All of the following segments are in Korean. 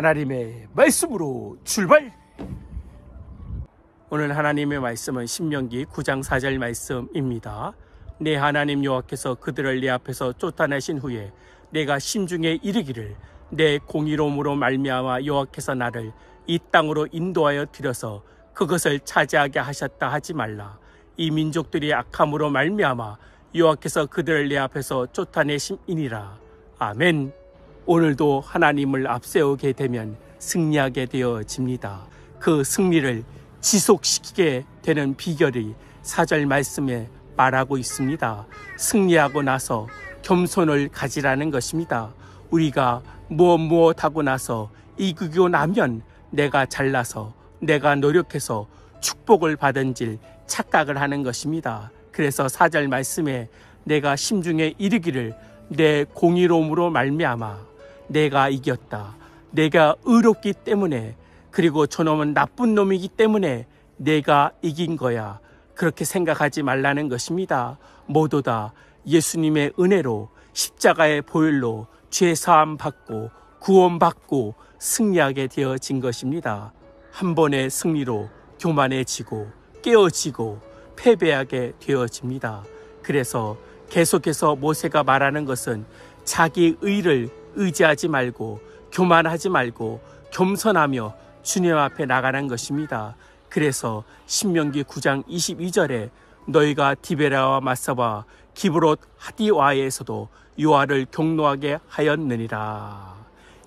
하나님의 말씀으로 출발! 오늘 하나님의 말씀은 신명기 9장 4절 말씀입니다. 내 하나님 여호와께서 그들을 내 앞에서 쫓아내신 후에 내가 심중에 이르기를 내 공의로움으로 말미암아 여호와께서 나를 이 땅으로 인도하여 들여서 그것을 차지하게 하셨다 하지 말라. 이 민족들이 악함으로 말미암아 여호와께서 그들을 내 앞에서 쫓아내심이니라. 아멘. 오늘도 하나님을 앞세우게 되면 승리하게 되어집니다. 그 승리를 지속시키게 되는 비결이 사절 말씀에 말하고 있습니다. 승리하고 나서 겸손을 가지라는 것입니다. 우리가 무엇 무엇 하고 나서 이기고 나면 내가 잘나서 내가 노력해서 축복을 받은 질 착각을 하는 것입니다. 그래서 사절 말씀에 내가 심중에 이르기를 내 공의로움으로 말미암아 내가 이겼다. 내가 의롭기 때문에 그리고 저놈은 나쁜 놈이기 때문에 내가 이긴 거야. 그렇게 생각하지 말라는 것입니다. 모두다 예수님의 은혜로 십자가의 보혈로 죄 사함 받고 구원 받고 승리하게 되어진 것입니다. 한 번의 승리로 교만해지고 깨어지고 패배하게 되어집니다. 그래서 계속해서 모세가 말하는 것은 자기 의를 의지하지 말고 교만하지 말고 겸손하며 주님 앞에 나가는 것입니다. 그래서 신명기 9장 22절에 너희가 디베라와 마사와 기브롯 하디와에서도 요아를 경노하게 하였느니라.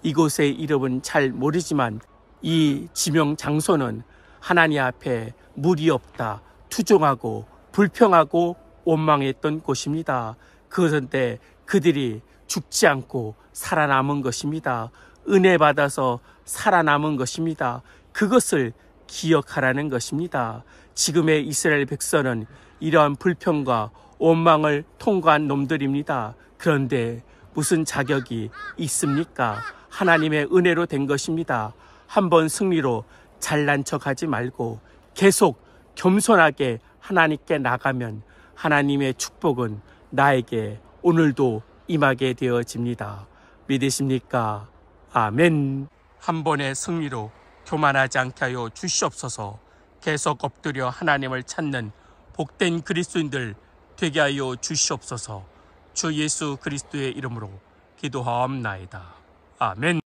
이곳의 이름은 잘 모르지만 이 지명 장소는 하나님 앞에 물이 없다, 투종하고 불평하고 원망했던 곳입니다. 그런데 그들이 죽지 않고 살아남은 것입니다. 은혜 받아서 살아남은 것입니다. 그것을 기억하라는 것입니다. 지금의 이스라엘 백성은 이러한 불평과 원망을 통과한 놈들입니다. 그런데 무슨 자격이 있습니까? 하나님의 은혜로 된 것입니다. 한번 승리로 잘난 척 하지 말고 계속 겸손하게 하나님께 나가면 하나님의 축복은 나에게 오늘도 임하게 되어집니다. 믿으십니까? 아멘. 한 번의 승리로 교만하지 않게 하여 주시옵소서 계속 엎드려 하나님을 찾는 복된 그리스도인들 되게 하여 주시옵소서 주 예수 그리스도의 이름으로 기도하옵나이다. 아멘.